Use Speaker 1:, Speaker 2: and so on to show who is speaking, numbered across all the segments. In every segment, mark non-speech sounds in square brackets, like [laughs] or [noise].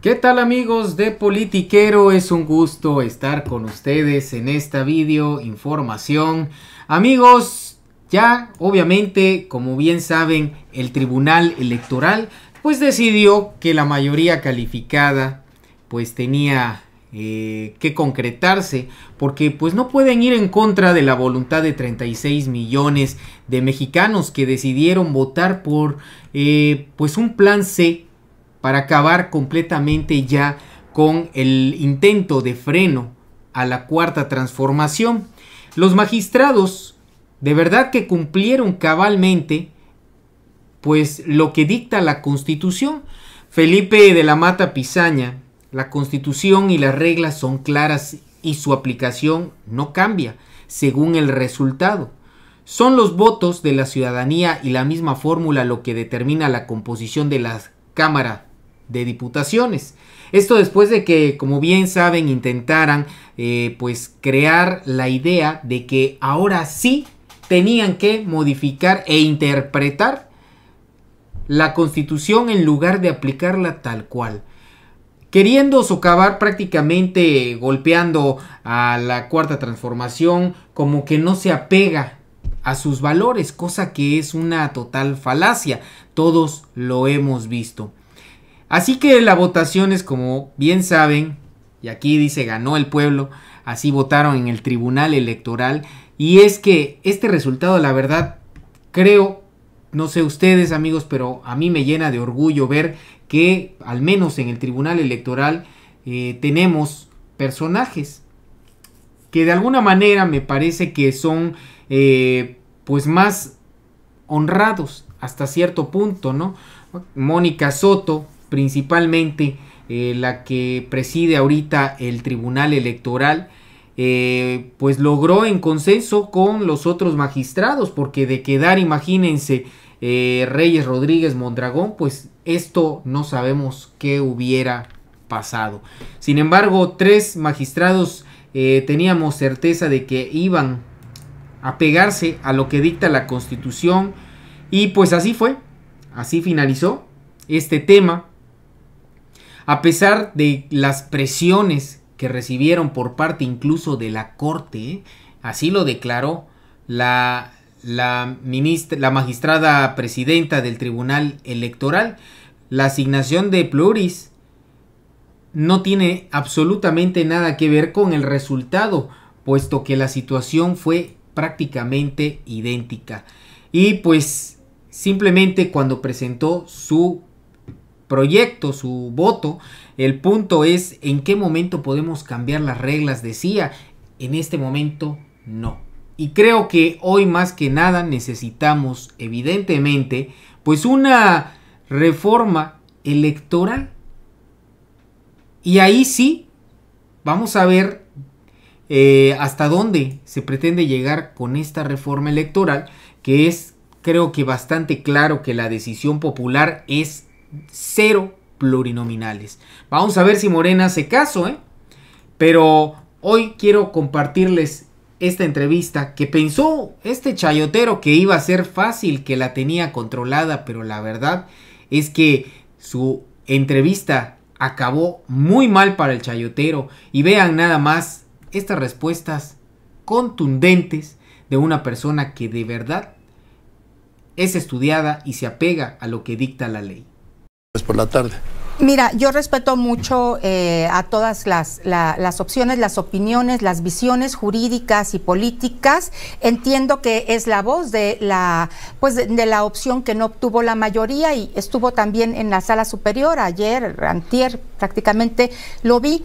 Speaker 1: ¿Qué tal amigos de Politiquero? Es un gusto estar con ustedes en esta video información. Amigos, ya obviamente, como bien saben, el Tribunal Electoral pues decidió que la mayoría calificada pues tenía eh, que concretarse porque pues no pueden ir en contra de la voluntad de 36 millones de mexicanos que decidieron votar por eh, pues un plan C para acabar completamente ya con el intento de freno a la cuarta transformación. Los magistrados de verdad que cumplieron cabalmente pues lo que dicta la Constitución. Felipe de la Mata Pisaña, la Constitución y las reglas son claras y su aplicación no cambia según el resultado. Son los votos de la ciudadanía y la misma fórmula lo que determina la composición de la Cámara de Diputaciones. Esto después de que, como bien saben, intentaran eh, pues crear la idea de que ahora sí tenían que modificar e interpretar la constitución en lugar de aplicarla tal cual. Queriendo socavar prácticamente golpeando a la cuarta transformación como que no se apega a sus valores, cosa que es una total falacia, todos lo hemos visto. Así que la votación es como bien saben, y aquí dice ganó el pueblo, así votaron en el Tribunal Electoral, y es que este resultado, la verdad, creo, no sé ustedes amigos, pero a mí me llena de orgullo ver que al menos en el Tribunal Electoral eh, tenemos personajes que de alguna manera me parece que son eh, pues más honrados hasta cierto punto, ¿no? Mónica Soto, principalmente eh, la que preside ahorita el Tribunal Electoral, eh, pues logró en consenso con los otros magistrados, porque de quedar, imagínense, eh, Reyes Rodríguez Mondragón, pues esto no sabemos qué hubiera pasado. Sin embargo, tres magistrados teníamos certeza de que iban a pegarse a lo que dicta la Constitución y pues así fue, así finalizó este tema a pesar de las presiones que recibieron por parte incluso de la Corte, así lo declaró la, la, ministra, la magistrada presidenta del Tribunal Electoral, la asignación de pluris no tiene absolutamente nada que ver con el resultado, puesto que la situación fue prácticamente idéntica. Y pues simplemente cuando presentó su proyecto, su voto. El punto es en qué momento podemos cambiar las reglas, decía. En este momento no. Y creo que hoy más que nada necesitamos evidentemente pues una reforma electoral. Y ahí sí vamos a ver eh, hasta dónde se pretende llegar con esta reforma electoral que es creo que bastante claro que la decisión popular es cero plurinominales. Vamos a ver si Morena hace caso, ¿eh? Pero hoy quiero compartirles esta entrevista que pensó este chayotero que iba a ser fácil, que la tenía controlada, pero la verdad es que su entrevista acabó muy mal para el chayotero. Y vean nada más estas respuestas contundentes de una persona que de verdad es estudiada y se apega a lo que dicta la ley. Pues, por la tarde.
Speaker 2: Mira, yo respeto mucho eh, a todas las, las, opciones, las opiniones, las visiones jurídicas y políticas. Entiendo que es la voz de la, pues, de, la opción que no obtuvo la mayoría y estuvo también en la sala superior ayer, antier, prácticamente lo vi.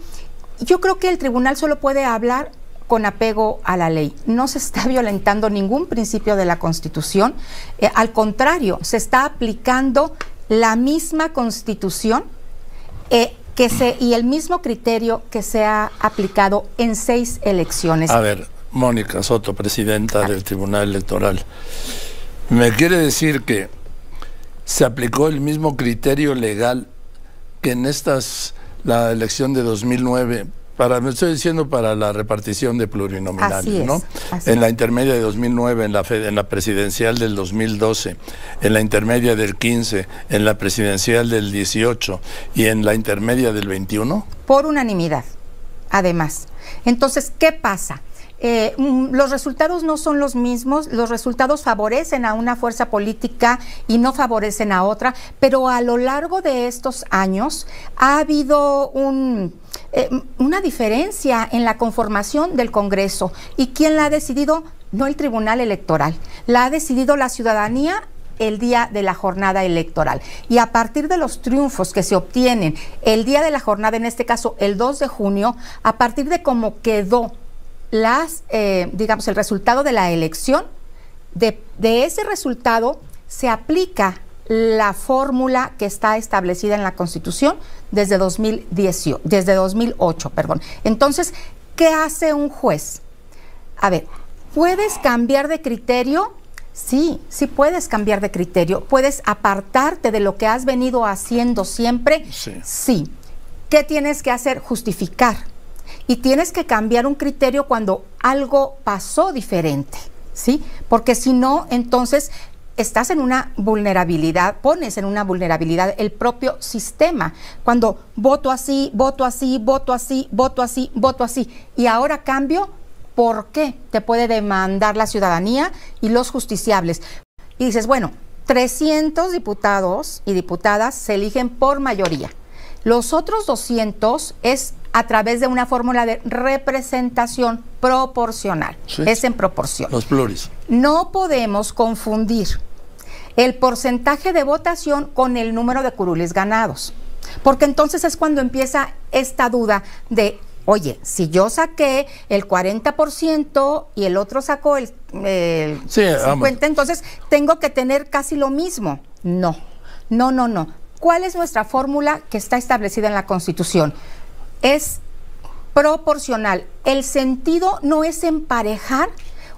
Speaker 2: Yo creo que el tribunal solo puede hablar con apego a la ley. No se está [laughs] violentando ningún principio de la Constitución, eh, al contrario, se está aplicando la misma constitución eh, y el mismo criterio que se ha aplicado en seis elecciones. A ver,
Speaker 3: Mónica Soto, presidenta del Tribunal Electoral, ¿me quiere decir que se aplicó el mismo criterio legal que en estas, la elección de 2009 para, me estoy diciendo para la repartición de plurinominales, ¿no? en la intermedia de 2009, en la, en la presidencial del 2012, en la intermedia del 15, en la presidencial del 18 y en la intermedia del 21.
Speaker 2: Por unanimidad, además. Entonces, ¿qué pasa? Eh, mm, los resultados no son los mismos, los resultados favorecen a una fuerza política y no favorecen a otra, pero a lo largo de estos años ha habido eh, mm, una diferencia en la conformación del Congreso y quién la ha decidido, no el Tribunal Electoral, la ha decidido la ciudadanía el día de la jornada electoral. Y a partir de los triunfos que se obtienen el día de la jornada, en este caso el 2 de junio, a partir de cómo quedó las, eh, digamos, el resultado de la elección, de, ese resultado se aplica la fórmula que está establecida en la Constitución desde 2018, desde 2008, perdón. Entonces, ¿qué hace un juez? A ver, ¿puedes cambiar de criterio? Sí, sí puedes cambiar de criterio, puedes apartarte de lo que has venido haciendo siempre. sí. ¿Qué tienes que hacer? Justificar y tienes que cambiar un criterio cuando algo pasó diferente, ¿sí? Porque si no, entonces estás en una vulnerabilidad, pones en una vulnerabilidad el propio sistema. Cuando voto así, voto así, voto así, voto así, voto así, y ahora cambio, ¿por qué te puede demandar la ciudadanía y los justiciables? Y dices, bueno, 300 diputados y diputadas se eligen por mayoría. Los otros 200 es a través de una fórmula de representación proporcional. Es en proporción. Los pluris. No podemos confundir el porcentaje de votación con el número de curules ganados. Porque entonces es cuando empieza esta duda de, oye, si yo saqué el 40% y el otro sacó el, 50%, entonces tengo que tener casi lo mismo. No, no, no, no. ¿Cuál es nuestra fórmula que está establecida en la Constitución? es proporcional. El sentido no es emparejar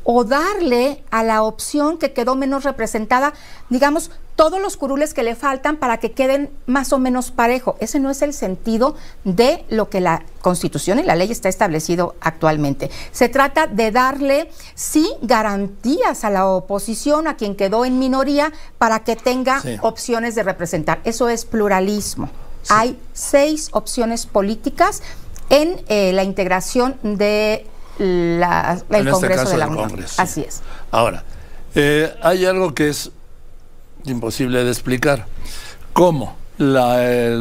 Speaker 2: o darle a la opción que quedó menos representada, digamos, todos los curules que le faltan para que queden más o menos parejo. Ese no es el sentido de lo que la Constitución y la ley está establecido actualmente. Se trata de darle, sí, garantías a la oposición, a quien quedó en minoría, para que tenga opciones de representar. Eso es pluralismo. Hay seis opciones políticas en eh, la integración de la, este Congreso de la Unión. Así es.
Speaker 3: Ahora, eh, hay algo que es imposible de explicar. ¿Cómo eh,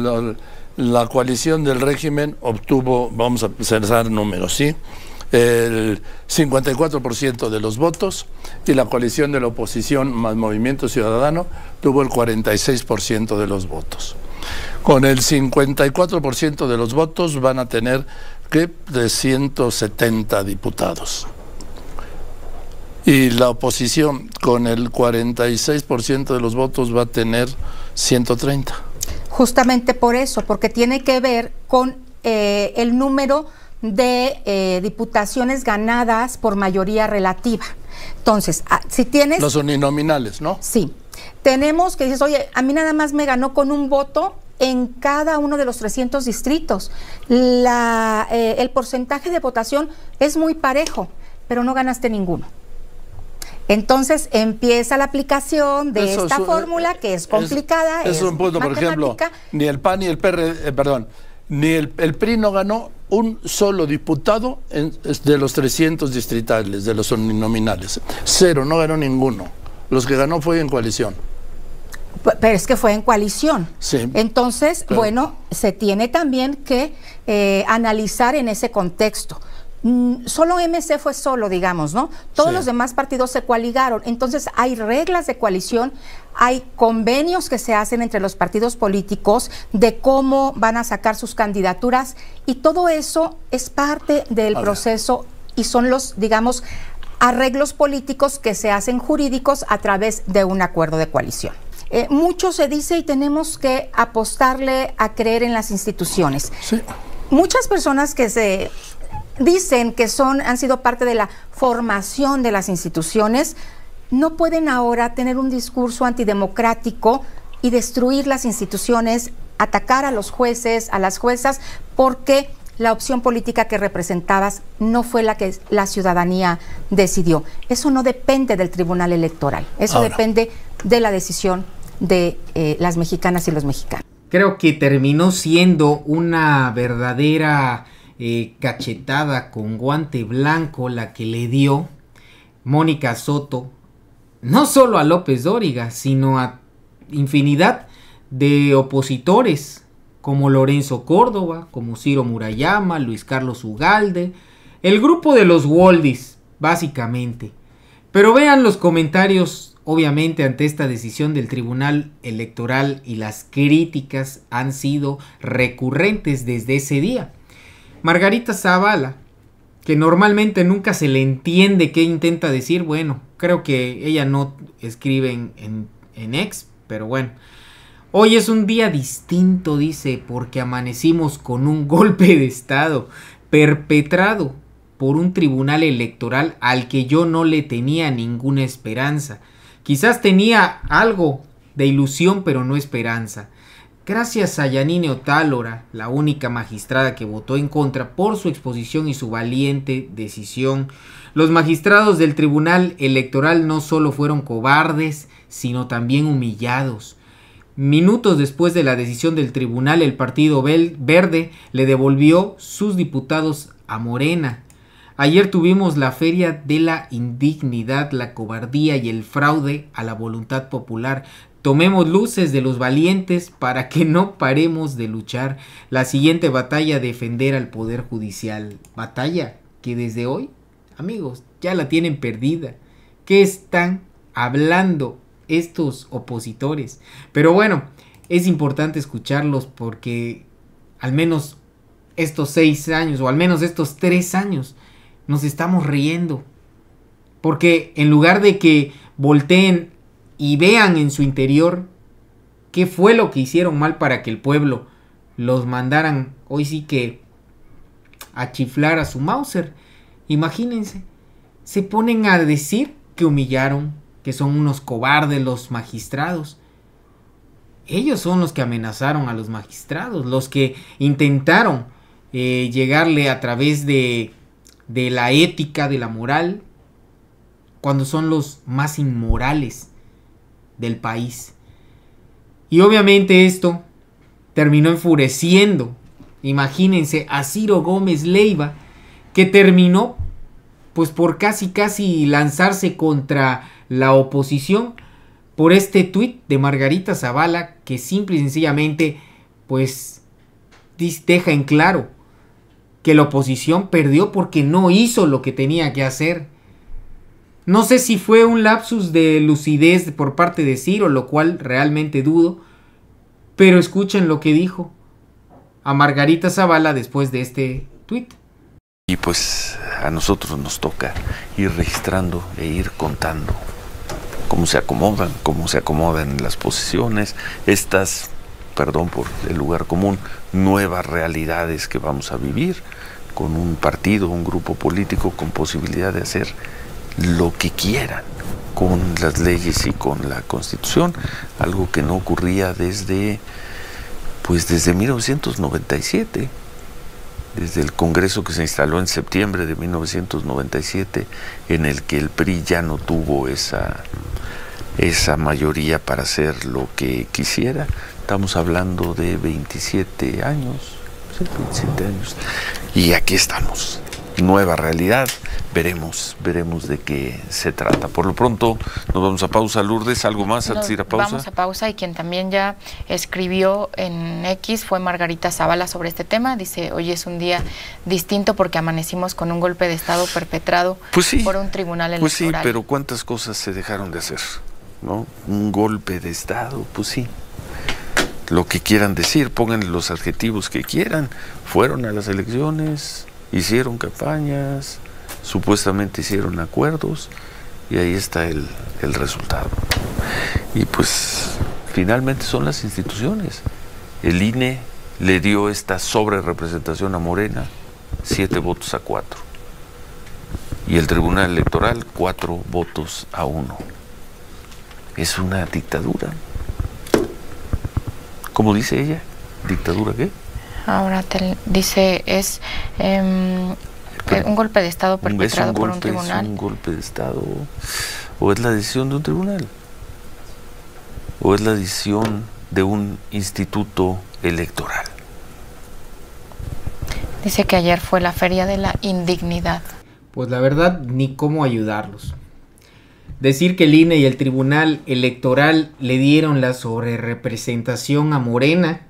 Speaker 3: la, coalición del régimen obtuvo, vamos a pensar números, ¿sí? el 54% de los votos y la coalición de la oposición más Movimiento Ciudadano tuvo el 46% de los votos con el 54% de los votos van a tener que 170 diputados. Y la oposición con el 46% de los votos va a tener 130.
Speaker 2: Justamente por eso, porque tiene que ver con eh, el número de eh, diputaciones ganadas por mayoría relativa. Entonces, ah, si tienes...
Speaker 3: Los uninominales, ¿no? Sí.
Speaker 2: Tenemos que dices, oye, a mí nada más me ganó con un voto en cada uno de los 300 distritos. Eh, el porcentaje de votación es muy parejo, pero no ganaste ninguno. Entonces empieza la aplicación de esta eh, fórmula que es complicada. Es, un punto, por ejemplo,
Speaker 3: ni el PAN ni el PR, eh, perdón, ni el, PRI no ganó un solo diputado de los 300 distritales, de los nominales. Cero, no ganó ninguno. Los que ganó fue en coalición. Pero es que fue en coalición. Entonces, bueno,
Speaker 2: se tiene también que eh, analizar en ese contexto. Mm, solo MC fue solo, digamos, ¿no? Todos los demás partidos se coaligaron. Entonces, hay reglas de coalición, hay convenios que se hacen entre los partidos políticos de cómo van a sacar sus candidaturas y todo eso es parte del proceso y son los, digamos, arreglos políticos que se hacen jurídicos a través de un acuerdo de coalición. Eh, mucho se dice y tenemos que apostarle a creer en las instituciones. Muchas personas que se dicen que son, han sido parte de la formación de las instituciones, no pueden ahora tener un discurso antidemocrático y destruir las instituciones, atacar a los jueces, a las juezas, porque la opción política que representabas no fue la que la ciudadanía decidió. Eso no depende del Tribunal Electoral, eso depende de la decisión de eh, las mexicanas y los mexicanos.
Speaker 1: Creo que terminó siendo una verdadera eh, cachetada con guante blanco la que le dio Mónica Soto, no solo a López Dóriga, sino a infinidad de opositores como Lorenzo Córdoba, como Ciro Murayama, Luis Carlos Ugalde, el grupo de los Waldis, básicamente. Pero vean los comentarios Obviamente ante esta decisión del Tribunal Electoral y las críticas han sido recurrentes desde ese día. Margarita Zavala, que normalmente nunca se le entiende qué intenta decir, bueno, creo que ella no escribe en, ex, pero bueno. Hoy es un día distinto, dice, porque amanecimos con un [laughs] golpe de Estado perpetrado por un tribunal electoral al que yo no le tenía ninguna esperanza Quizás tenía algo de ilusión pero no esperanza. Gracias a Yanine Otálora, la única magistrada que votó en contra por su exposición y su valiente decisión, los magistrados del Tribunal Electoral no solo fueron cobardes, sino también humillados. Minutos después de la decisión del tribunal, el Partido Verde le devolvió sus diputados a Morena, Ayer tuvimos la feria de la indignidad, la cobardía y el fraude a la voluntad popular. Tomemos luces de los valientes para que no paremos de luchar. La siguiente batalla, defender al Poder Judicial. Batalla que desde hoy, amigos, ya la tienen perdida. ¿Qué están hablando estos opositores? Pero bueno, es importante escucharlos porque al menos estos seis años o al menos estos tres años nos estamos riendo. Porque en lugar de que volteen y vean en su interior qué fue lo que hicieron mal para que el pueblo los mandaran hoy sí que a chiflar a su Mauser. Imagínense, se ponen a decir que humillaron, que son unos cobardes los magistrados. Ellos son los que amenazaron a los magistrados, los que intentaron eh, llegarle a través de de la ética, de la moral, cuando son los más inmorales del país. Y obviamente esto terminó enfureciendo, imagínense, a Ciro Gómez Leiva, que terminó pues por casi casi lanzarse contra la oposición por este tuit de Margarita Zavala que simple y sencillamente pues deja en claro que la oposición perdió porque no hizo lo que tenía que hacer. No sé si fue un lapsus de lucidez por parte de Ciro, lo cual realmente dudo, pero escuchen lo que dijo a Margarita Zavala después de este tuit.
Speaker 4: Y pues a nosotros nos toca ir registrando e ir contando cómo se acomodan, cómo se acomodan las posiciones, estas perdón por el lugar común, nuevas realidades que vamos a vivir con un partido, un grupo político con posibilidad de hacer lo que quieran con las leyes y con la constitución, algo que no ocurría desde pues desde 1997, desde el Congreso que se instaló en septiembre de 1997, en el que el PRI ya no tuvo esa, esa mayoría para hacer lo que quisiera, Estamos hablando de 27 años, 27 años. Y aquí estamos. Nueva realidad. Veremos, veremos de qué se trata. Por lo pronto, nos vamos a pausa. Lourdes, ¿algo más a decir a pausa? Vamos a
Speaker 2: pausa y quien también ya escribió en X fue Margarita Zavala sobre este tema. Dice, hoy es un día distinto porque amanecimos con un golpe de Estado perpetrado pues por un tribunal electoral. Pues sí, pero
Speaker 4: ¿cuántas cosas se dejaron de hacer? ¿No? Un golpe de Estado, pues sí, lo que quieran decir, pongan los adjetivos que quieran. Fueron a las elecciones, hicieron campañas, supuestamente hicieron acuerdos y ahí está el, resultado. Y pues finalmente son las instituciones. El INE le dio esta sobre representación a Morena, siete votos a cuatro. Y el Tribunal Electoral, cuatro votos a uno. Es una dictadura. ¿Cómo dice ella? ¿Dictadura qué?
Speaker 2: Ahora te dice, es em, eh, un golpe de Estado perpetrado por un tribunal. ¿Es
Speaker 4: un golpe de Estado? ¿O es la decisión de un tribunal? ¿O es la decisión de un instituto electoral?
Speaker 2: Dice que ayer fue la feria de la indignidad.
Speaker 1: Pues la verdad, ni cómo ayudarlos. Decir que el INE y el Tribunal Electoral le dieron la sobrerepresentación a Morena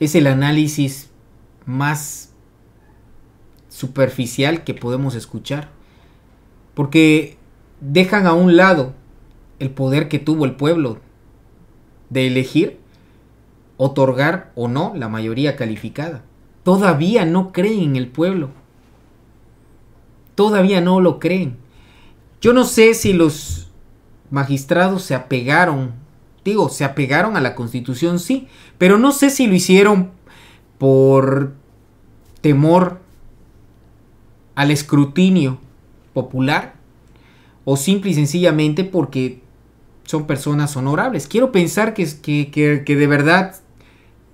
Speaker 1: es el análisis más superficial que podemos escuchar. Porque dejan a un lado el poder que tuvo el pueblo de elegir, otorgar o no la mayoría calificada. Todavía no creen en el pueblo. Todavía no lo creen. Yo no sé si los magistrados se apegaron, digo, se apegaron a la constitución, sí, pero no sé si lo hicieron por temor al escrutinio popular o simple y sencillamente porque son personas honorables. Quiero pensar que, que, que, de verdad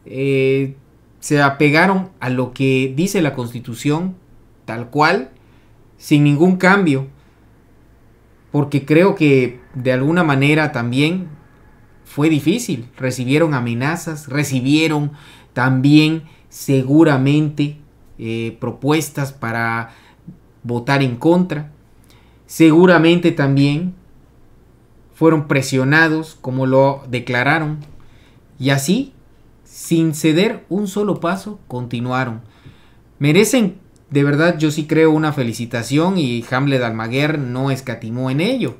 Speaker 1: eh, se apegaron a lo que dice la constitución tal cual, sin ningún cambio porque creo que de alguna manera también fue difícil. Recibieron amenazas, recibieron también seguramente eh, propuestas para votar en contra. Seguramente también fueron presionados, como lo declararon. Y así, sin ceder un solo paso, continuaron. Merecen de verdad yo sí creo una felicitación y Hamlet Almaguer no escatimó en ello.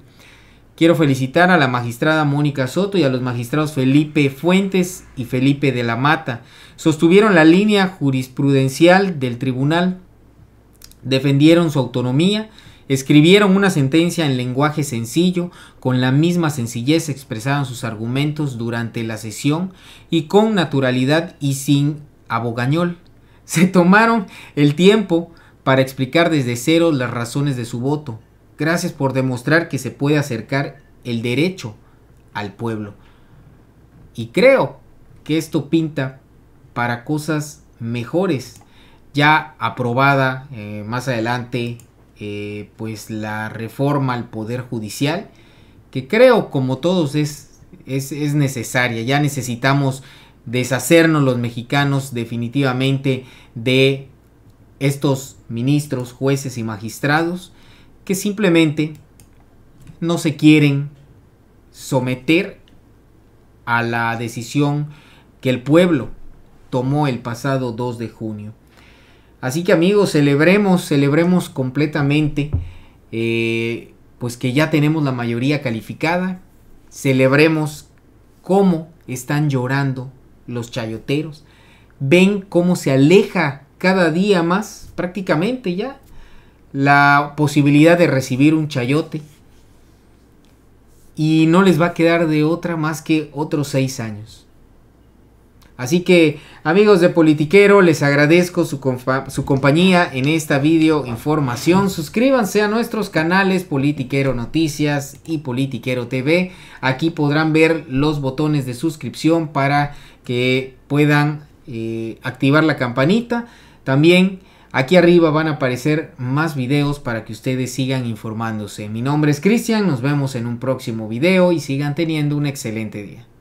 Speaker 1: Quiero felicitar a la magistrada Mónica Soto y a los magistrados Felipe Fuentes y Felipe de la Mata. Sostuvieron la línea jurisprudencial del tribunal, defendieron su autonomía, escribieron una sentencia en lenguaje sencillo, con la misma sencillez expresaron sus argumentos durante la sesión y con naturalidad y sin abogañol. Se tomaron el tiempo para explicar desde cero las razones de su voto. Gracias por demostrar que se puede acercar el derecho al pueblo. Y creo que esto pinta para cosas mejores. Ya aprobada eh, más adelante eh, pues la reforma al Poder Judicial, que creo como todos es, es necesaria. Ya necesitamos deshacernos los mexicanos definitivamente de estos ministros, jueces y magistrados que simplemente no se quieren someter a la decisión que el pueblo tomó el pasado 2 de junio. Así que amigos, celebremos, celebremos completamente, eh, pues que ya tenemos la mayoría calificada, celebremos cómo están llorando los chayoteros, ven cómo se aleja cada día más, prácticamente ya, la posibilidad de recibir un chayote. Y no les va a quedar de otra más que otros seis años. Así que, amigos de Politiquero, les agradezco su, compañía en esta video información. Suscríbanse a nuestros canales Politiquero Noticias y Politiquero TV. Aquí podrán ver los botones de suscripción para que puedan eh, activar la campanita. También aquí arriba van a aparecer más videos para que ustedes sigan informándose. Mi nombre es Cristian, nos vemos en un próximo video y sigan teniendo un excelente día.